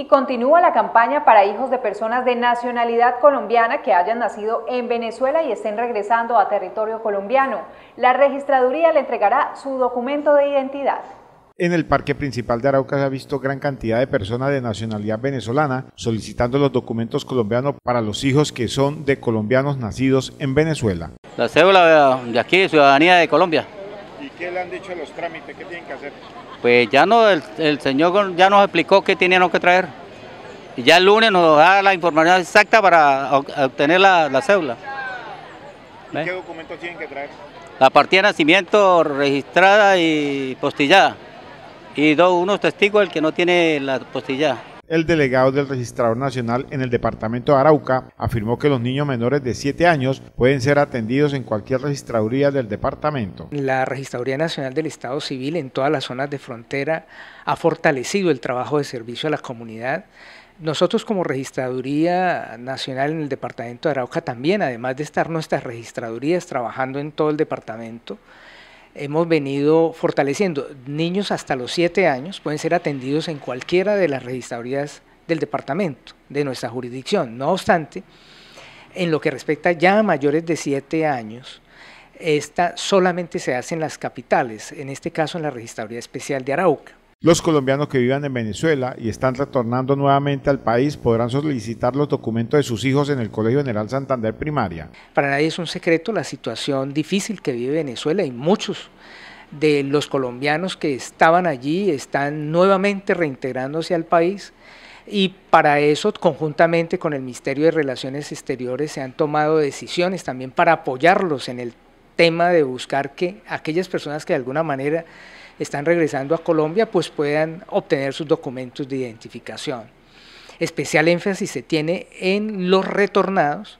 y continúa la campaña para hijos de personas de nacionalidad colombiana que hayan nacido en Venezuela y estén regresando a territorio colombiano. La registraduría le entregará su documento de identidad. En el parque principal de Arauca se ha visto gran cantidad de personas de nacionalidad venezolana solicitando los documentos colombianos para los hijos que son de colombianos nacidos en Venezuela. La cédula de aquí, ciudadanía de Colombia. ¿Y qué le han dicho los trámites? ¿Qué tienen que hacer? Pues ya no, el, señor ya nos explicó qué tenían que traer. Y ya el lunes nos da la información exacta para obtener la, cédula. qué documentos tienen que traer? La partida de nacimiento registrada y postillada. Y dos, unos testigos el que no tiene la postillada. El delegado del Registrador Nacional en el Departamento de Arauca afirmó que los niños menores de 7 años pueden ser atendidos en cualquier registraduría del departamento. La Registraduría Nacional del Estado Civil en todas las zonas de frontera ha fortalecido el trabajo de servicio a la comunidad nosotros como Registraduría Nacional en el Departamento de Arauca también, además de estar nuestras registradurías trabajando en todo el departamento, hemos venido fortaleciendo. Niños hasta los 7 años pueden ser atendidos en cualquiera de las registradurías del departamento, de nuestra jurisdicción. No obstante, en lo que respecta ya a mayores de 7 años, esta solamente se hace en las capitales, en este caso en la registraduría especial de Arauca. Los colombianos que vivan en Venezuela y están retornando nuevamente al país podrán solicitar los documentos de sus hijos en el Colegio General Santander Primaria. Para nadie es un secreto la situación difícil que vive Venezuela y muchos de los colombianos que estaban allí están nuevamente reintegrándose al país y para eso conjuntamente con el Ministerio de Relaciones Exteriores se han tomado decisiones también para apoyarlos en el tema de buscar que aquellas personas que de alguna manera están regresando a Colombia, pues puedan obtener sus documentos de identificación. Especial énfasis se tiene en los retornados,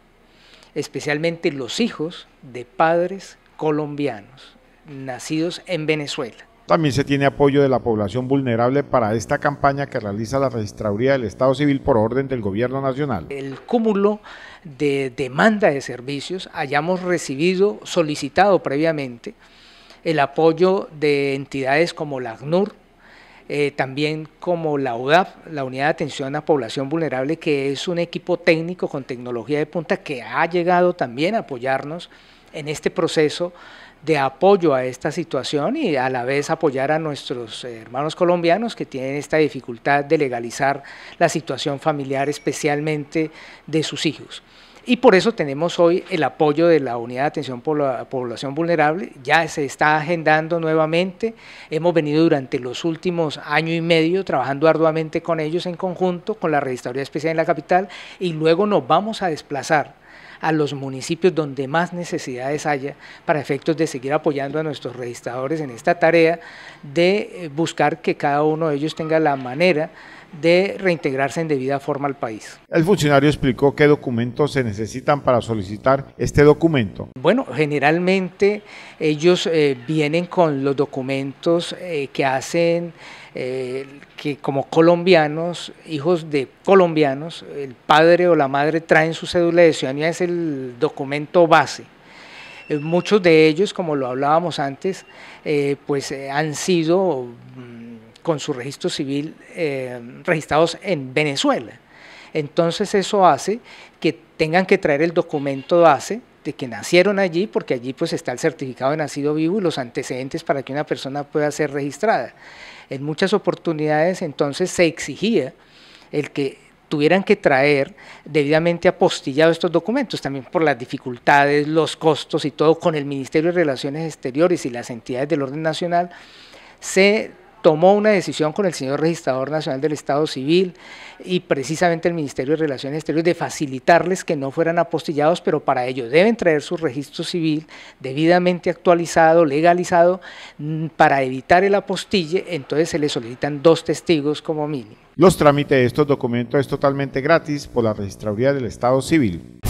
especialmente los hijos de padres colombianos nacidos en Venezuela. También se tiene apoyo de la población vulnerable para esta campaña que realiza la Registraduría del Estado Civil por orden del Gobierno Nacional. El cúmulo de demanda de servicios hayamos recibido, solicitado previamente, el apoyo de entidades como la ACNUR, eh, también como la UDAP, la Unidad de Atención a Población Vulnerable, que es un equipo técnico con tecnología de punta que ha llegado también a apoyarnos en este proceso de apoyo a esta situación y a la vez apoyar a nuestros eh, hermanos colombianos que tienen esta dificultad de legalizar la situación familiar, especialmente de sus hijos. Y por eso tenemos hoy el apoyo de la Unidad de Atención por la Población Vulnerable. Ya se está agendando nuevamente. Hemos venido durante los últimos año y medio trabajando arduamente con ellos en conjunto, con la Registraduría Especial en la capital, y luego nos vamos a desplazar a los municipios donde más necesidades haya para efectos de seguir apoyando a nuestros registradores en esta tarea de eh, buscar que cada uno de ellos tenga la manera de reintegrarse en debida forma al país. El funcionario explicó qué documentos se necesitan para solicitar este documento. Bueno, generalmente ellos eh, vienen con los documentos eh, que hacen eh, que como colombianos, hijos de colombianos, el padre o la madre traen su cédula de ciudadanía, es el documento base. Muchos de ellos, como lo hablábamos antes, pues han sido mm, con su registro civil eh, registrados en Venezuela. Entonces eso hace que tengan que traer el documento base de que nacieron allí, porque allí pues está el certificado de nacido vivo y los antecedentes para que una persona pueda ser registrada. En muchas oportunidades entonces se exigía el que tuvieran que traer debidamente apostillados estos documentos, también por las dificultades, los costos y todo con el Ministerio de Relaciones Exteriores y las entidades del orden nacional, se tomó una decisión con el señor registrador nacional del Estado Civil y precisamente el Ministerio de Relaciones Exteriores de facilitarles que no fueran apostillados, pero para ello deben traer su registro civil debidamente actualizado, legalizado, mm, para evitar el apostille, entonces se les solicitan dos testigos como mínimo. Los trámites de estos documentos es totalmente gratis por la Registraduría del Estado Civil.